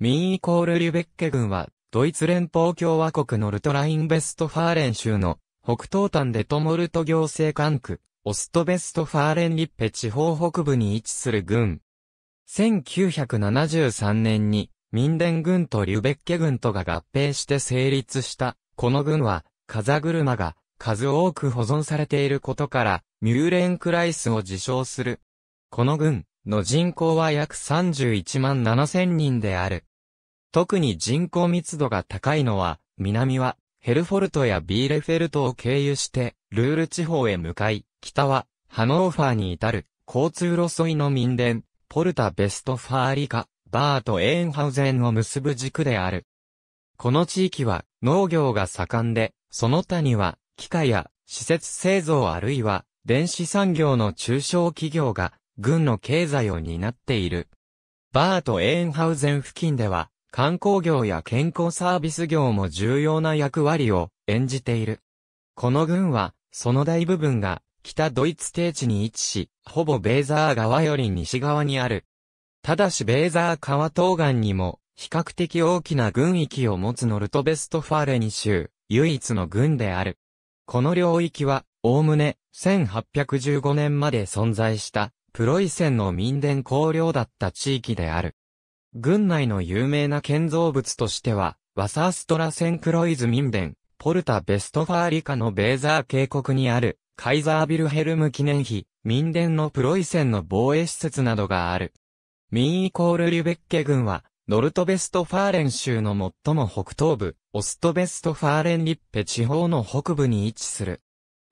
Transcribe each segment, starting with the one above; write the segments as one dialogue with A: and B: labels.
A: ミンイコールリュベッケ軍は、ドイツ連邦共和国のルトラインベストファーレン州の北東端でトモルト行政管区、オストベストファーレンリッペ地方北部に位置する軍。1973年に、ミンデン軍とリュベッケ軍とが合併して成立した、この軍は、風車が数多く保存されていることから、ミューレンクライスを自称する。この軍の人口は約31万7千人である。特に人口密度が高いのは、南はヘルフォルトやビーレフェルトを経由して、ルール地方へ向かい、北はハノーファーに至る交通路沿いの民伝、ポルタ・ベストファーリカ、バーとエーンハウゼンを結ぶ軸である。この地域は農業が盛んで、その他には機械や施設製造あるいは電子産業の中小企業が軍の経済を担っている。バーとエーンハウゼン付近では観光業や健康サービス業も重要な役割を演じている。この軍は、その大部分が北ドイツ低地に位置し、ほぼベーザー川より西側にある。ただしベーザー川東岸にも、比較的大きな軍域を持つノルトベストファーレニ州、唯一の軍である。この領域は、おおむね、1815年まで存在した、プロイセンの民伝公領だった地域である。軍内の有名な建造物としては、ワサーストラセンクロイズ民ン、ポルタ・ベストファーリカのベーザー渓谷にある、カイザービルヘルム記念碑、民ンのプロイセンの防衛施設などがある。民イコールリュベッケ軍は、ノルトベストファーレン州の最も北東部、オストベストファーレンリッペ地方の北部に位置する。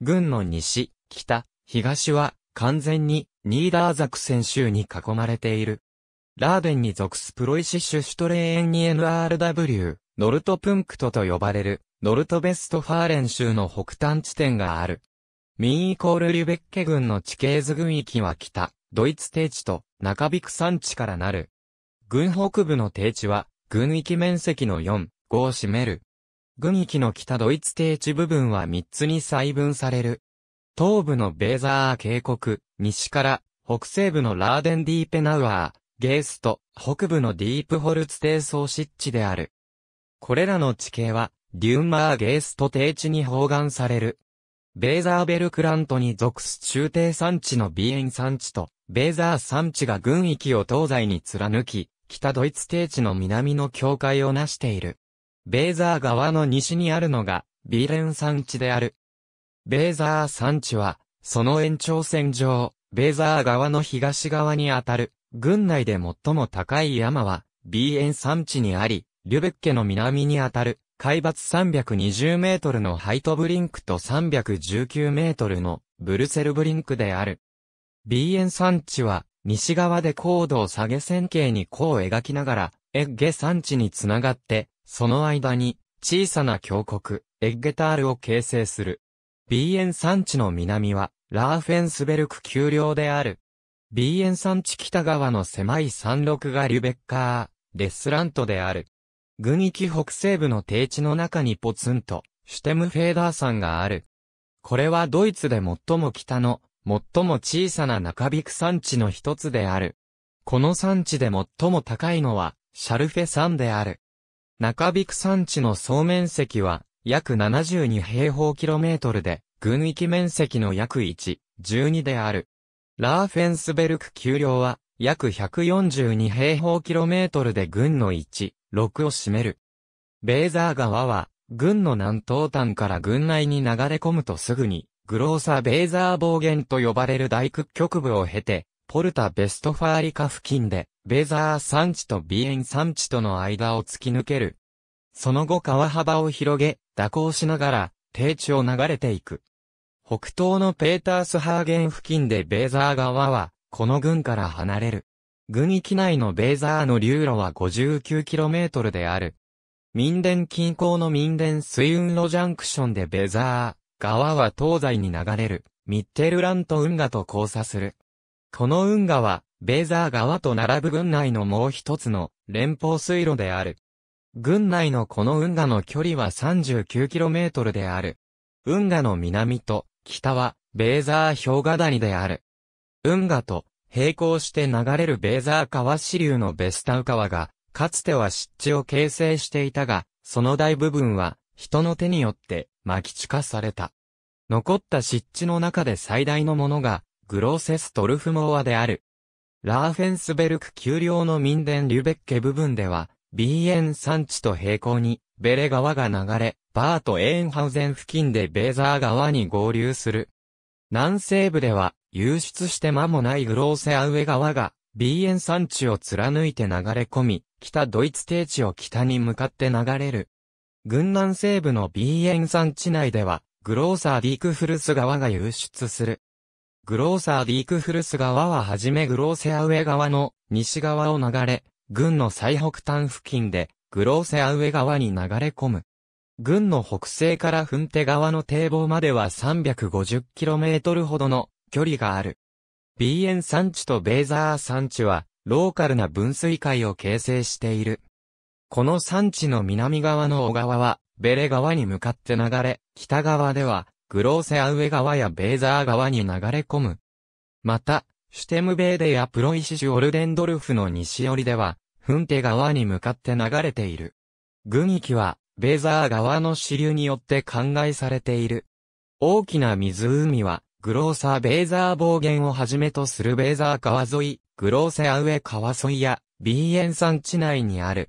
A: 軍の西、北、東は完全にニーダーザクセン州に囲まれている。ラーデンに属すプロイシッシュシュトレーエンに NRW、ノルトプンクトと呼ばれる、ノルトベストファーレン州の北端地点がある。ミンイコールリュベッケ軍の地形図群域は北、ドイツ低地と中ビク山地からなる。軍北部の低地は、軍域面積の4、5を占める。軍域の北ドイツ低地部分は3つに細分される。東部のベーザー渓谷、西から、北西部のラーデンディーペナウアー、ゲースト、北部のディープホルツ低層湿地である。これらの地形は、デュンマーゲースト低地に包含される。ベーザーベルクラントに属す中低山地のビエン山地と、ベーザー山地が軍域を東西に貫き、北ドイツ低地の南の境界を成している。ベーザー川の西にあるのが、ビーレン山地である。ベーザー山地は、その延長線上、ベーザー川の東側にあたる。軍内で最も高い山は、ビーエン山地にあり、リュベッケの南にあたる、海抜320メートルのハイトブリンクと319メートルのブルセルブリンクである。ビーエン山地は、西側で高度を下げ線形に弧を描きながら、エッゲ山地につながって、その間に、小さな峡谷、エッゲタールを形成する。ビーエン山地の南は、ラーフェンスベルク丘陵である。ビーエン山地北側の狭い山麓がリュベッカー、レッスラントである。軍域北西部の低地の中にポツンと、シュテムフェーダー山がある。これはドイツで最も北の、最も小さな中ビク山地の一つである。この山地で最も高いのは、シャルフェ山である。中ビク山地の総面積は、約72平方キロメートルで、軍域面積の約1、12である。ラーフェンスベルク丘陵は、約142平方キロメートルで軍の1、6を占める。ベーザー川は、軍の南東端から軍内に流れ込むとすぐに、グローサ・ベーザー暴言と呼ばれる大屈局部を経て、ポルタ・ベストファーリカ付近で、ベーザー山地とビエン山地との間を突き抜ける。その後川幅を広げ、蛇行しながら、低地を流れていく。北東のペータースハーゲン付近でベーザー川は、この軍から離れる。軍域内のベーザーの流路は 59km である。民電近郊の民電水運路ジャンクションでベーザー川は東西に流れる、ミッテルラント運河と交差する。この運河は、ベーザー川と並ぶ軍内のもう一つの連邦水路である。軍内のこの運河の距離は 39km である。運河の南と北は、ベーザー氷河谷である。運河と、並行して流れるベーザー川支流のベスタウ川が、かつては湿地を形成していたが、その大部分は、人の手によって、巻き地化された。残った湿地の中で最大のものが、グローセストルフモアである。ラーフェンスベルク丘陵の民伝リュベッケ部分では、BN 山地と並行に、ベレ川が流れ、バート・エーンハウゼン付近でベーザー川に合流する。南西部では、流出して間もないグローセアウェ川が、ビーエン山地を貫いて流れ込み、北ドイツ低地を北に向かって流れる。軍南西部のビーエン山地内では、グローサー・ディークフルス川が流出する。グローサー・ディークフルス川ははじめグローセアウェ川の西側を流れ、軍の最北端付近でグローセアウェ川に流れ込む。軍の北西からフンテ川の堤防までは 350km ほどの距離がある。ビーエン山地とベーザー山地は、ローカルな分水海を形成している。この山地の南側の小川は、ベレ川に向かって流れ、北側では、グローセアウェ川やベーザー川に流れ込む。また、シュテムベーデやプロイシシュオルデンドルフの西寄りでは、噴手川に向かって流れている。群域は、ベーザー川の支流によって灌漑されている。大きな湖は、グローサーベーザー暴言をはじめとするベーザー川沿い、グローセアウェ川沿いや、ビーエン山地内にある。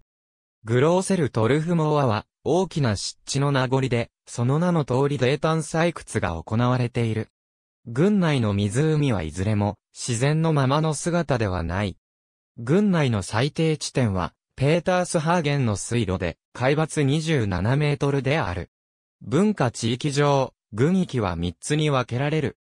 A: グローセルトルフモアは、大きな湿地の名残で、その名の通り泥炭採掘が行われている。軍内の湖はいずれも、自然のままの姿ではない。軍内の最低地点は、ペータースハーゲンの水路で、海抜27メートルである。文化地域上、軍域は3つに分けられる。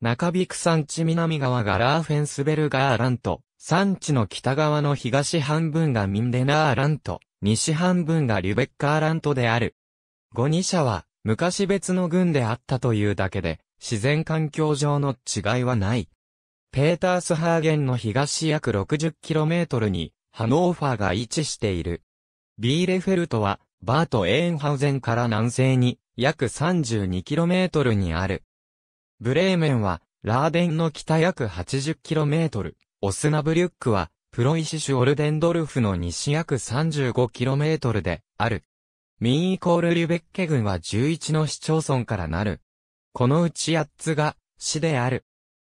A: 中引く山地南側がラーフェンスベルガーラント、山地の北側の東半分がミンデナーラント、西半分がリュベッカーラントである。五二社は、昔別の軍であったというだけで、自然環境上の違いはない。ペータースハーゲンの東約 60km に、ハノーファーが位置している。ビーレフェルトは、バート・エーンハウゼンから南西に、約 32km にある。ブレーメンは、ラーデンの北約 80km、オスナブリュックは、プロイシシュ・オルデンドルフの西約 35km で、ある。ミンイコール・リュベッケ軍は11の市町村からなる。このうち8つが、市である。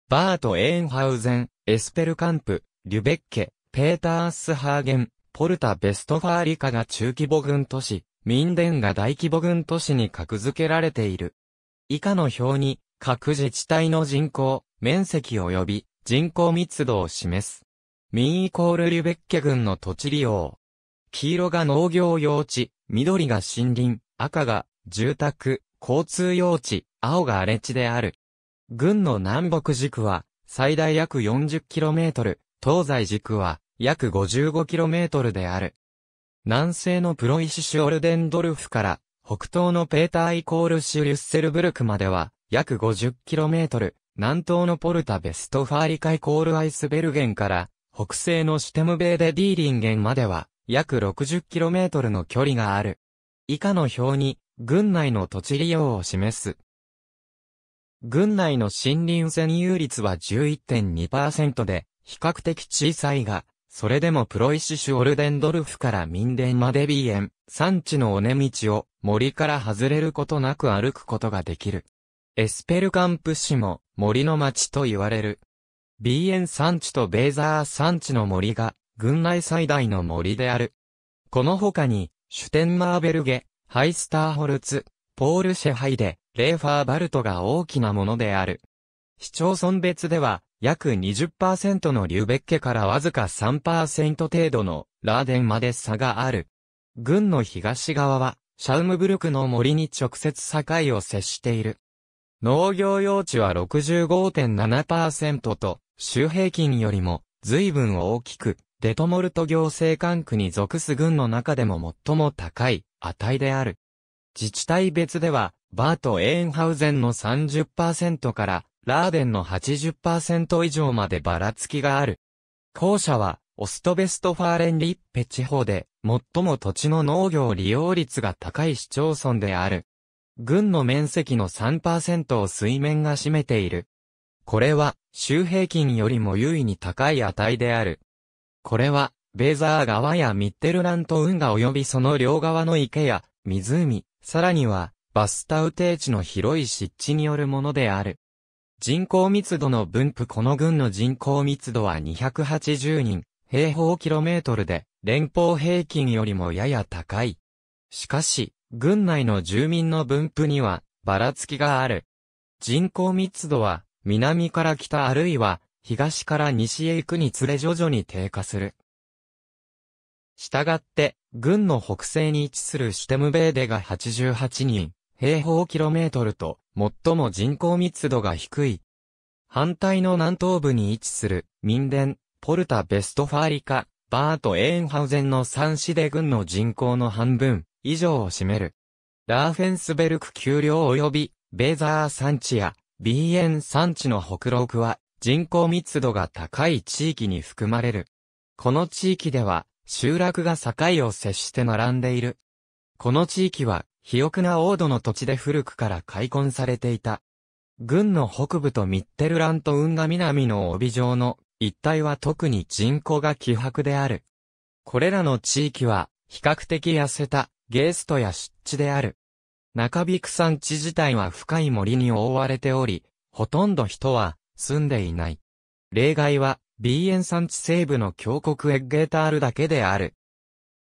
A: バート・エーンハウゼン、エスペルカンプ、リュベッケ、ペーター・アッスハーゲン、ポルタ・ベストファーリカが中規模軍都市、ミンデンが大規模軍都市に格付けられている。以下の表に、各自治体の人口、面積及び人口密度を示す。ミンイコールリュベッケ軍の土地利用。黄色が農業用地、緑が森林、赤が住宅、交通用地、青が荒れ地である。軍の南北軸は、最大約 40km、東西軸は、約 55km である。南西のプロイシシュオルデンドルフから、北東のペーターイコールシュリュッセルブルクまでは、約 50km、南東のポルタベストファーリカイコールアイスベルゲンから、北西のシュテムベーデディーリンゲンまでは、約 60km の距離がある。以下の表に、軍内の土地利用を示す。軍内の森林占有率は11.2%で、比較的小さいが、それでもプロイシシュオルデンドルフから民伝までビーエン、産地の尾根道を森から外れることなく歩くことができる。エスペルカンプ市も森の町と言われる。ビーエン産地とベーザー産地の森が、軍内最大の森である。この他に、シュテンマーベルゲ、ハイスターホルツ、ポールシェハイデ、レーファーバルトが大きなものである。市町村別では、約20%のリューベッケからわずか3%程度のラーデンまで差がある。軍の東側は、シャウムブルクの森に直接境を接している。農業用地は65.7%と、州平均よりも随分大きく、デトモルト行政管区に属す軍の中でも最も高い値である。自治体別では、バート・エーンハウゼンの30%から、ラーデンの80%以上までばらつきがある。後者は、オストベストファーレン・リッペ地方で、最も土地の農業利用率が高い市町村である。軍の面積の3%を水面が占めている。これは、州平均よりも優位に高い値である。これは、ベーザー川やミッテルラント運河及びその両側の池や、湖、さらには、バスタウ低地の広い湿地によるものである。人口密度の分布この軍の人口密度は280人、平方キロメートルで、連邦平均よりもやや高い。しかし、軍内の住民の分布には、ばらつきがある。人口密度は、南から北あるいは、東から西へ行くにつれ徐々に低下する。したがって、軍の北西に位置するシュテムベーデが88人、平方キロメートルと最も人口密度が低い。反対の南東部に位置する民伝、ポルタ・ベストファーリカ、バート・エーンハウゼンの三市で軍の人口の半分以上を占める。ラーフェンスベルク丘陵及びベーザー山地やビーエン山地の北麓は人口密度が高い地域に含まれる。この地域では集落が境を接して並んでいる。この地域は肥沃な王土の土地で古くから開墾されていた。軍の北部とミッテルラント運河南の帯状の一帯は特に人口が希薄である。これらの地域は比較的痩せたゲーストや湿地である。中ビく山地自体は深い森に覆われており、ほとんど人は住んでいない。例外は、ビーエン山地西部の峡谷エッゲータールだけである。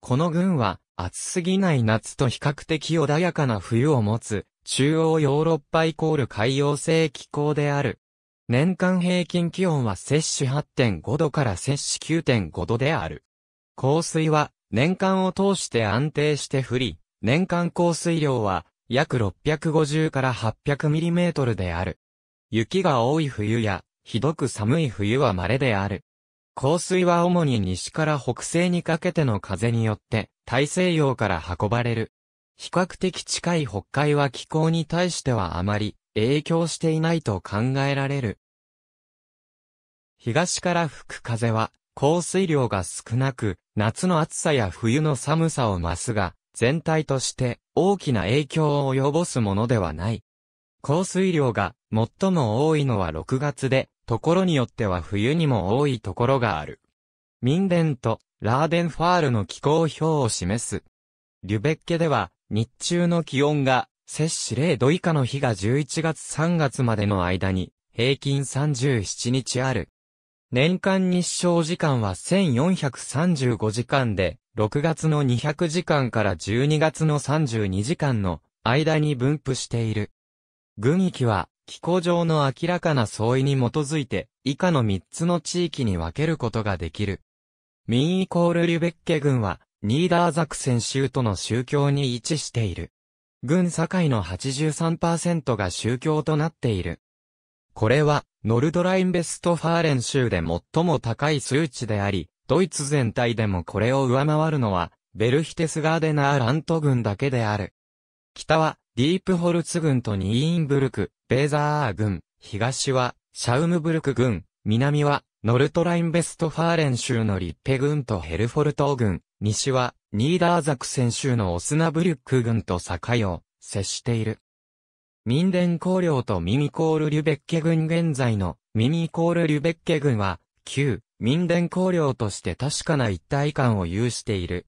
A: この軍は、暑すぎない夏と比較的穏やかな冬を持つ、中央ヨーロッパイコール海洋性気候である。年間平均気温は摂氏8.5度から摂氏9.5度である。降水は年間を通して安定して降り、年間降水量は約650から8 0 0トルである。雪が多い冬や、ひどく寒い冬は稀である。降水は主に西から北西にかけての風によって大西洋から運ばれる。比較的近い北海は気候に対してはあまり影響していないと考えられる。東から吹く風は降水量が少なく、夏の暑さや冬の寒さを増すが、全体として大きな影響を及ぼすものではない。降水量が最も多いのは6月でところによっては冬にも多いところがある。民伝とラーデンファールの気候表を示す。リュベッケでは日中の気温が摂氏0度以下の日が11月3月までの間に平均37日ある。年間日照時間は1435時間で、6月の200時間から12月の32時間の間に分布している。軍域は気候上の明らかな相違に基づいて、以下の3つの地域に分けることができる。ミンイコールリュベッケ軍は、ニーダーザクセン州との宗教に位置している。軍境の83%が宗教となっている。これは、ノルドラインベストファーレン州で最も高い数値であり、ドイツ全体でもこれを上回るのは、ベルヒテスガーデナーラント軍だけである。北は、ディープホルツ軍とニーインブルク、ベーザー軍、東はシャウムブルク軍、南はノルトラインベストファーレン州のリッペ軍とヘルフォルト軍、西はニーダーザクセン州のオスナブリュック軍と境を接している。民伝公領とミミコール・リュベッケ軍現在のミミコール・リュベッケ軍は旧民伝公領として確かな一体感を有している。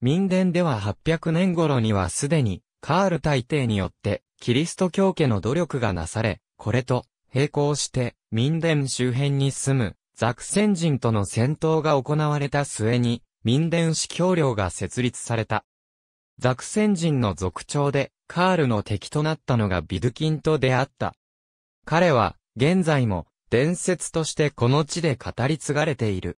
A: 民伝では800年頃にはすでにカール大帝によって、キリスト教家の努力がなされ、これと、並行して、民伝周辺に住む、ザクセン人との戦闘が行われた末に、民伝司教領が設立された。ザクセン人の族長で、カールの敵となったのがビドキンと出会った。彼は、現在も、伝説としてこの地で語り継がれている。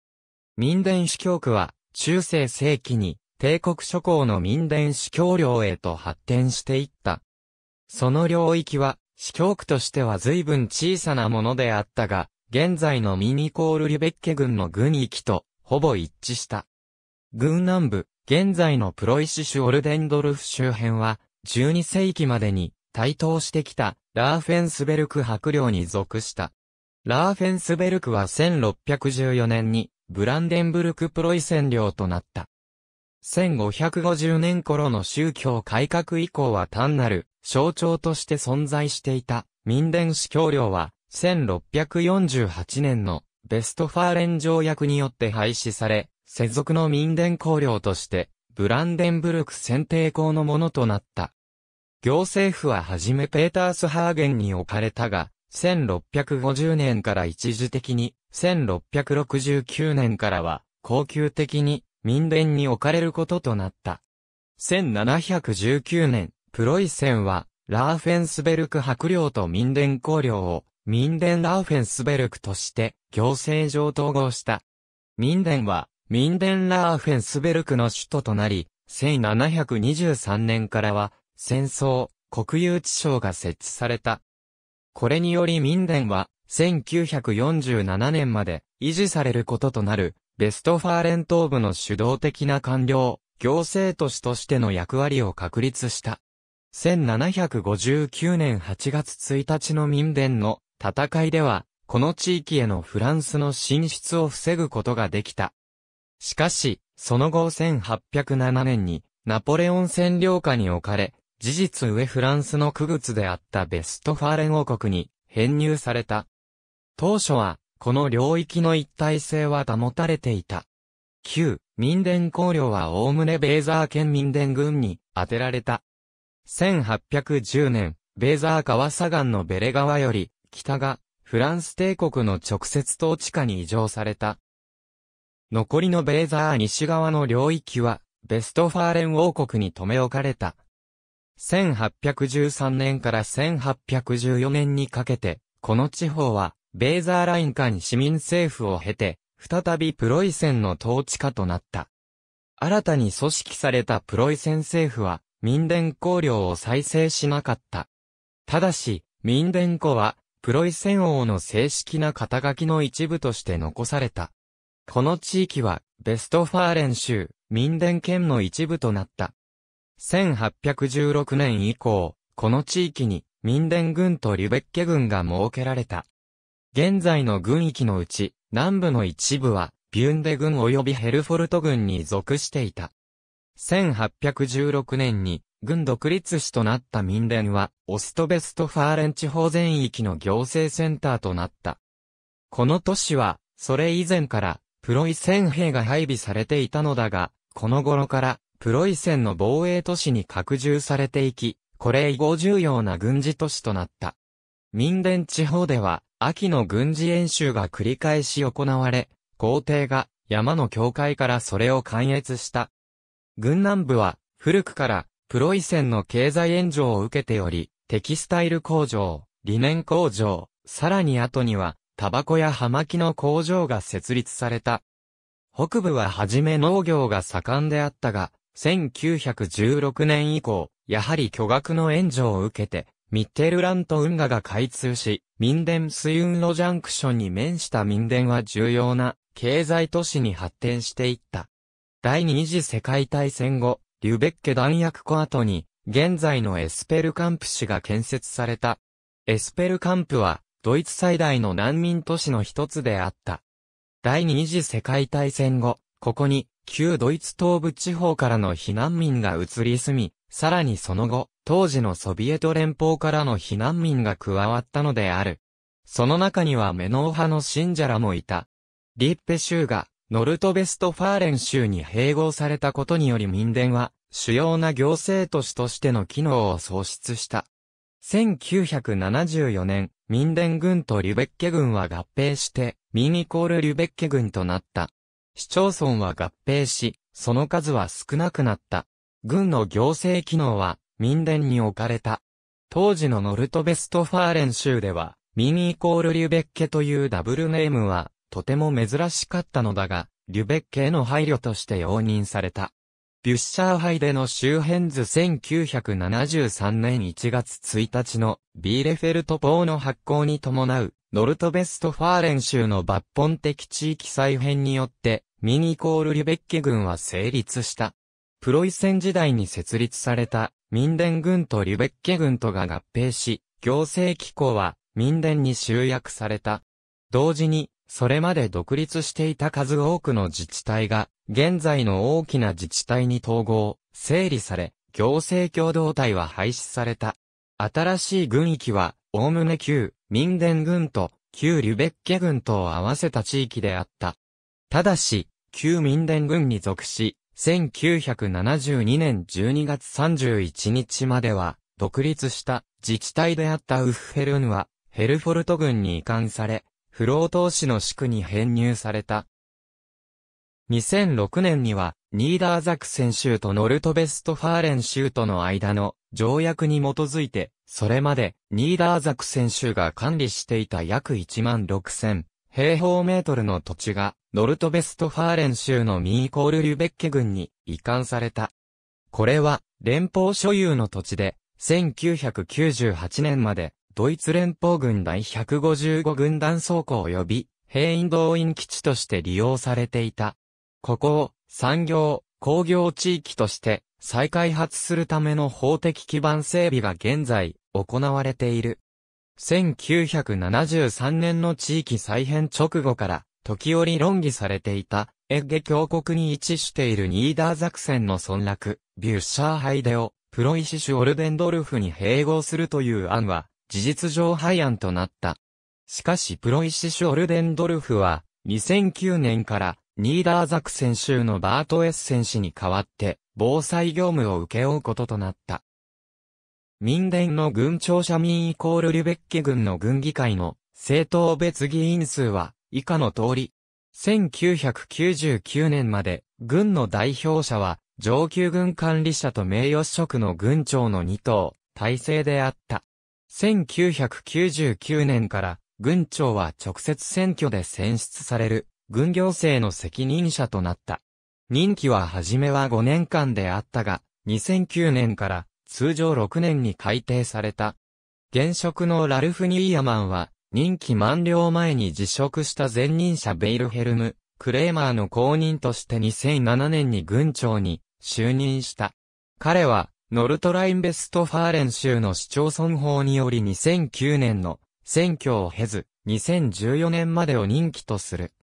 A: 民伝司教区は、中世世紀に、帝国諸侯の民伝司教領へと発展していった。その領域は、司教区としては随分小さなものであったが、現在のミニコールリュベッケ軍の軍域と、ほぼ一致した。軍南部、現在のプロイシシュ・オルデンドルフ周辺は、12世紀までに、台頭してきた、ラーフェンスベルク伯領に属した。ラーフェンスベルクは1614年に、ブランデンブルクプロイセン領となった。1550年頃の宗教改革以降は単なる象徴として存在していた民伝司教領は1648年のベストファーレン条約によって廃止され、世俗の民伝公領としてブランデンブルク選定校のものとなった。行政府ははじめペータースハーゲンに置かれたが、1650年から一時的に、1669年からは、恒久的に民伝に置かれることとなった。1719年、プロイセンは、ラーフェンスベルク白領と民伝公領を、民伝ラーフェンスベルクとして、行政上統合した。民伝は、民伝ラーフェンスベルクの首都となり、1723年からは、戦争、国有地省が設置された。これにより民伝は、1947年まで維持されることとなるベストファーレン東部の主導的な官僚、行政都市としての役割を確立した。1759年8月1日の民伝の戦いでは、この地域へのフランスの進出を防ぐことができた。しかし、その後1807年に、ナポレオン占領下に置かれ、事実上フランスの区物であったベストファーレン王国に編入された。当初は、この領域の一体性は保たれていた。旧、民伝公領はおおむねベーザー県民伝軍に当てられた。1810年、ベーザー川左岸のベレ川より、北が、フランス帝国の直接統治下に移譲された。残りのベーザー西側の領域は、ベストファーレン王国に留め置かれた。1813年から1814年にかけて、この地方は、ベーザーライン間に市民政府を経て、再びプロイセンの統治下となった。新たに組織されたプロイセン政府は、民伝公領を再生しなかった。ただし、民伝公は、プロイセン王の正式な肩書きの一部として残された。この地域は、ベストファーレン州、民伝県の一部となった。1816年以降、この地域に、民伝軍とリュベッケ軍が設けられた。現在の軍域のうち、南部の一部は、ビュンデ軍及びヘルフォルト軍に属していた。1816年に、軍独立市となった民伝は、オストベストファーレン地方全域の行政センターとなった。この都市は、それ以前から、プロイセン兵が配備されていたのだが、この頃から、プロイセンの防衛都市に拡充されていき、これ以後重要な軍事都市となった。民伝地方では、秋の軍事演習が繰り返し行われ、皇帝が山の境界からそれを関越した。軍南部は古くからプロイセンの経済援助を受けており、テキスタイル工場、理念工場、さらに後にはタバコや葉巻の工場が設立された。北部は初め農業が盛んであったが、1916年以降、やはり巨額の援助を受けて、ミッテルラント運河が開通し、民電水運路ジャンクションに面した民電は重要な経済都市に発展していった。第二次世界大戦後、リュベッケ弾薬庫跡に、現在のエスペルカンプ市が建設された。エスペルカンプは、ドイツ最大の難民都市の一つであった。第二次世界大戦後、ここに、旧ドイツ東部地方からの避難民が移り住み、さらにその後、当時のソビエト連邦からの避難民が加わったのである。その中にはメノー派の信者らもいた。リッペ州がノルトベストファーレン州に併合されたことにより民伝は主要な行政都市としての機能を喪失した。1974年、民伝軍とリュベッケ軍は合併して、民イコールリュベッケ軍となった。市町村は合併し、その数は少なくなった。軍の行政機能は民伝に置かれた。当時のノルトベストファーレン州では、ミンイコールリュベッケというダブルネームは、とても珍しかったのだが、リュベッケへの配慮として容認された。ビュッシャーハイでの周辺図1973年1月1日のビーレフェルト法の発行に伴うノルトベストファーレン州の抜本的地域再編によってミニコールリュベッケ軍は成立した。プロイセン時代に設立された民伝軍とリュベッケ軍とが合併し、行政機構は民伝に集約された。同時に、それまで独立していた数多くの自治体が、現在の大きな自治体に統合、整理され、行政共同体は廃止された。新しい軍域は、おおむね旧、民伝軍と、旧リュベッケ軍とを合わせた地域であった。ただし、旧民伝軍に属し、1972年12月31日までは、独立した自治体であったウッフェルンは、ヘルフォルト軍に移管され、不ー投資の地区に編入された。2006年には、ニーダーザクセン州とノルトベストファーレン州との間の条約に基づいて、それまでニーダーザクセン州が管理していた約1万6000平方メートルの土地がノルトベストファーレン州のミーコール・リュベッケ郡に移管された。これは連邦所有の土地で、1998年までドイツ連邦軍第155軍団倉庫及び兵員動員基地として利用されていた。ここを産業、工業地域として再開発するための法的基盤整備が現在行われている。1973年の地域再編直後から時折論議されていた、エッゲ峡谷に位置しているニーダーザクセンの村落、ビュッシャーハイデを、プロイシシュ・オルデンドルフに併合するという案は、事実上廃案となった。しかしプロイシシュ・オルデンドルフは、2009年から、ニーダーザクセン州のバートエッセン氏に代わって、防災業務を請け負うこととなった。民伝の軍庁舎民イコールリュベッケ軍の軍議会の政党別議員数は以下の通り。1999年まで、軍の代表者は、上級軍管理者と名誉職の軍長の2等、体制であった。1999年から、軍長は直接選挙で選出される、軍行政の責任者となった。任期は初めは5年間であったが、2009年から通常6年に改定された。現職のラルフ・ニーヤマンは、任期満了前に辞職した前任者ベイルヘルム、クレーマーの後任として2007年に軍長に就任した。彼は、ノルトラインベストファーレン州の市町村法により2009年の選挙を経ず、2014年までを任期とする。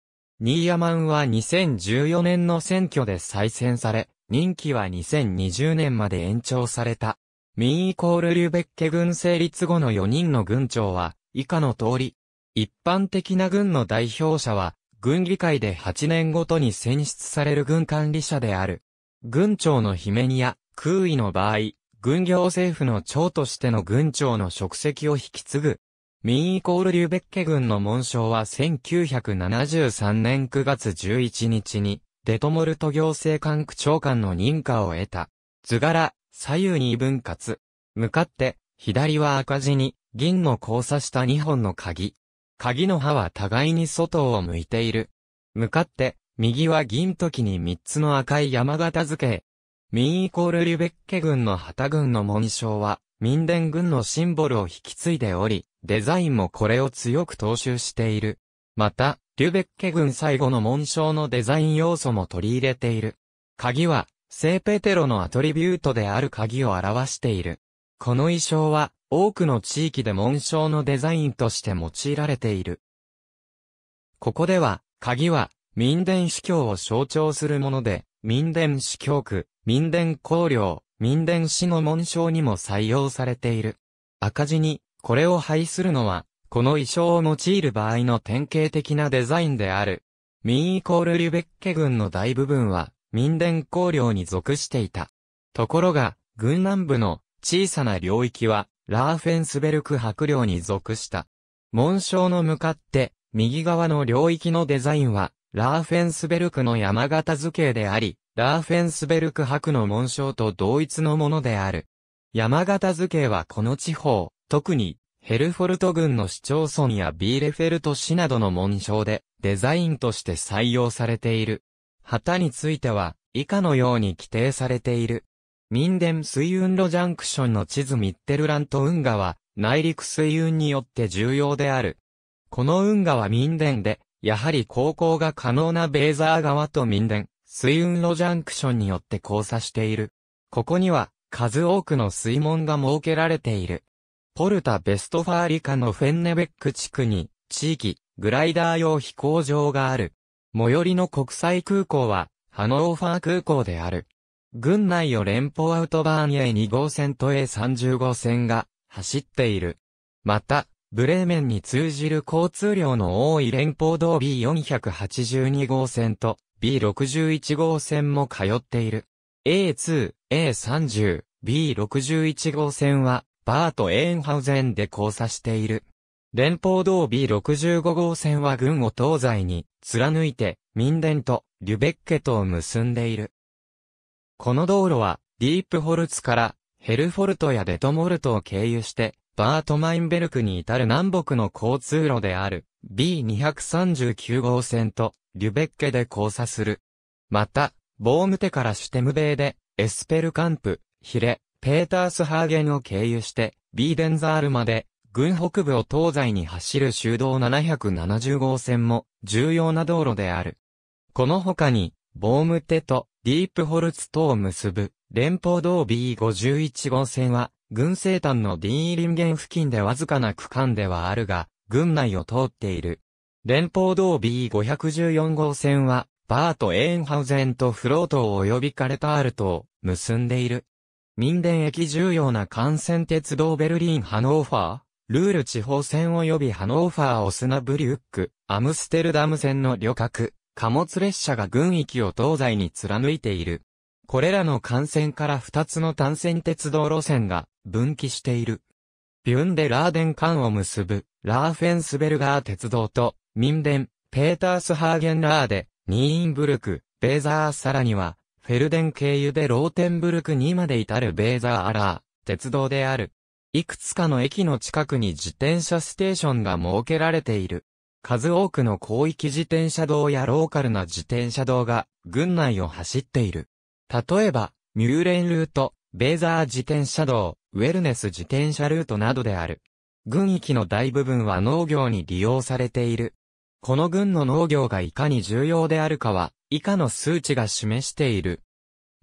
A: ニーヤマンは2014年の選挙で再選され、任期は2020年まで延長された。ミーイコールリュベッケ軍成立後の4人の軍長は、以下の通り、一般的な軍の代表者は、軍議会で8年ごとに選出される軍管理者である。軍長の姫にや、空位の場合、軍行政府の長としての軍長の職責を引き継ぐ。民イコールリューベッケ軍の紋章は1973年9月11日に、デトモルト行政官区長官の認可を得た。図柄、左右に分割。向かって、左は赤字に、銀の交差した2本の鍵。鍵の刃は互いに外を向いている。向かって、右は銀時に3つの赤い山形図形。民イコールリュベッケ軍の旗軍の紋章は、民伝軍のシンボルを引き継いでおり、デザインもこれを強く踏襲している。また、リュベッケ軍最後の紋章のデザイン要素も取り入れている。鍵は、聖ペテロのアトリビュートである鍵を表している。この衣装は、多くの地域で紋章のデザインとして用いられている。ここでは、鍵は、民伝司教を象徴するもので、民伝司教区、民伝公領、民伝市の紋章にも採用されている。赤字に、これを配するのは、この衣装を用いる場合の典型的なデザインである。民イコールリュベッケ軍の大部分は、民伝公領に属していた。ところが、軍南部の小さな領域は、ラーフェンスベルク白領に属した。紋章の向かって、右側の領域のデザインは、ラーフェンスベルクの山形図形であり、ラーフェンスベルク白の紋章と同一のものである。山形図形はこの地方、特に、ヘルフォルト郡の市町村やビーレフェルト市などの紋章で、デザインとして採用されている。旗については、以下のように規定されている。民電水運路ジャンクションの地図ミッテルラント運河は、内陸水運によって重要である。この運河は民ンで、やはり航行が可能なベーザー川と民電、水運路ジャンクションによって交差している。ここには、数多くの水門が設けられている。ポルタ・ベストファーリカのフェンネベック地区に、地域、グライダー用飛行場がある。最寄りの国際空港は、ハノーファー空港である。郡内を連邦アウトバーン A2 号線と A30 号線が走っている。また、ブレーメンに通じる交通量の多い連邦道 B482 号線と B61 号線も通っている。A2、A30、B61 号線はバーとエーンハウゼンで交差している。連邦道 B65 号線は軍を東西に貫いて、民伝とリュベッケとを結んでいる。この道路は、ディープホルツから、ヘルフォルトやデトモルトを経由して、バートマインベルクに至る南北の交通路である B239 号線とリュベッケで交差する。また、ボームテからシュテムベイでエスペルカンプ、ヒレ、ペータースハーゲンを経由してビーデンザールまで軍北部を東西に走る修道770号線も重要な道路である。この他に、ボームテとディープホルツ等を結ぶ連邦道 B51 号線は、軍西端のディーリンゲン付近でわずかな区間ではあるが、軍内を通っている。連邦道 B514 号線は、バート・エーンハウゼンとフロートを及びカレタールと結んでいる。民電駅重要な幹線鉄道ベルリン・ハノーファー、ルール地方線及びハノーファー・オスナブリュック、アムステルダム線の旅客。貨物列車が軍域を東西に貫いている。これらの幹線から2つの単線鉄道路線が分岐している。ビュンデラーデン間を結ぶラーフェンスベルガー鉄道と民ン、ペータースハーゲンラーデ、ニーンブルク、ベーザーさらにはフェルデン経由でローテンブルクにまで至るベーザーアラー、鉄道である。いくつかの駅の近くに自転車ステーションが設けられている。数多くの広域自転車道やローカルな自転車道が、郡内を走っている。例えば、ミューレンルート、ベーザー自転車道、ウェルネス自転車ルートなどである。郡域の大部分は農業に利用されている。この郡の農業がいかに重要であるかは、以下の数値が示している。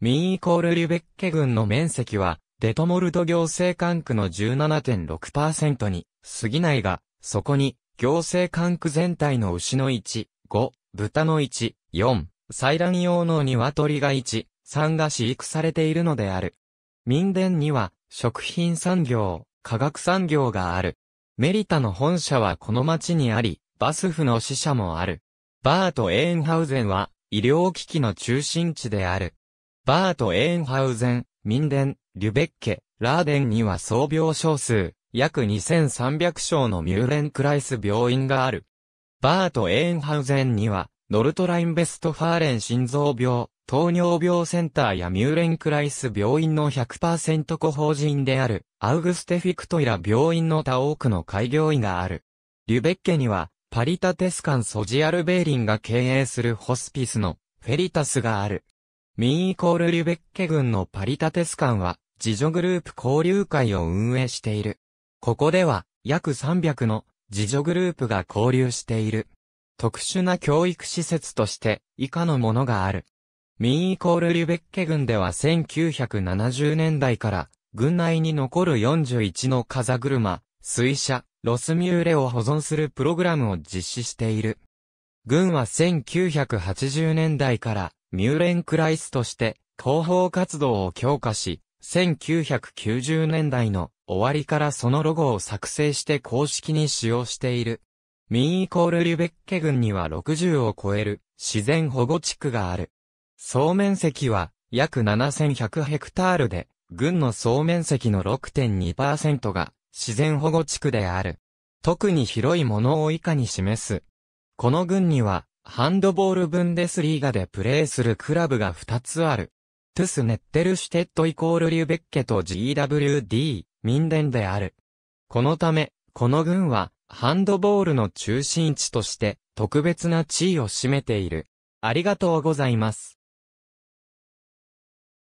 A: ミンイコールリュベッケ郡の面積は、デトモルト行政管区の17.6%に過ぎないが、そこに行政管区全体の牛の1、5、豚の1、4、採卵用の鶏が1、3が飼育されているのである。民伝には、食品産業、化学産業がある。メリタの本社はこの町にあり、バスフの支社もある。バート・エーンハウゼンは、医療機器の中心地である。バート・エーンハウゼン、民伝、リュベッケ、ラーデンには総病床数、約2300床のミューレンクライス病院がある。バート・エーンハウゼンには、ノルトラインベストファーレン心臓病、糖尿病センターやミューレンクライス病院の100%個法人である、アウグステフィクトイラ病院の多多くの開業医がある。リュベッケには、パリタテスカン・ソジアル・ベーリンが経営するホスピスの、フェリタスがある。ミンイコールリュベッケ軍のパリタテスカンは、自助グループ交流会を運営している。ここでは、約300の自助グループが交流している。特殊な教育施設として、以下のものがある。ミンイコールリュベッケ軍では1970年代から、軍内に残る41の風車、水車、ロスミューレを保存するプログラムを実施している。軍は1980年代からミューレンクライスとして広報活動を強化し、1990年代の終わりからそのロゴを作成して公式に使用している。ミンイコールリュベッケ郡には60を超える自然保護地区がある。総面積は約7100ヘクタールで、郡の総面積の6.2%が自然保護地区である。特に広いものを以下に示す。この郡には、ハンドボールブンデスリーガでプレーするクラブが2つある。トゥスネッテルシュテットイコールリューベッケと GWD、民伝である。このため、この軍は、ハンドボールの中心地として、特別な地位を占めている。ありがとうございます。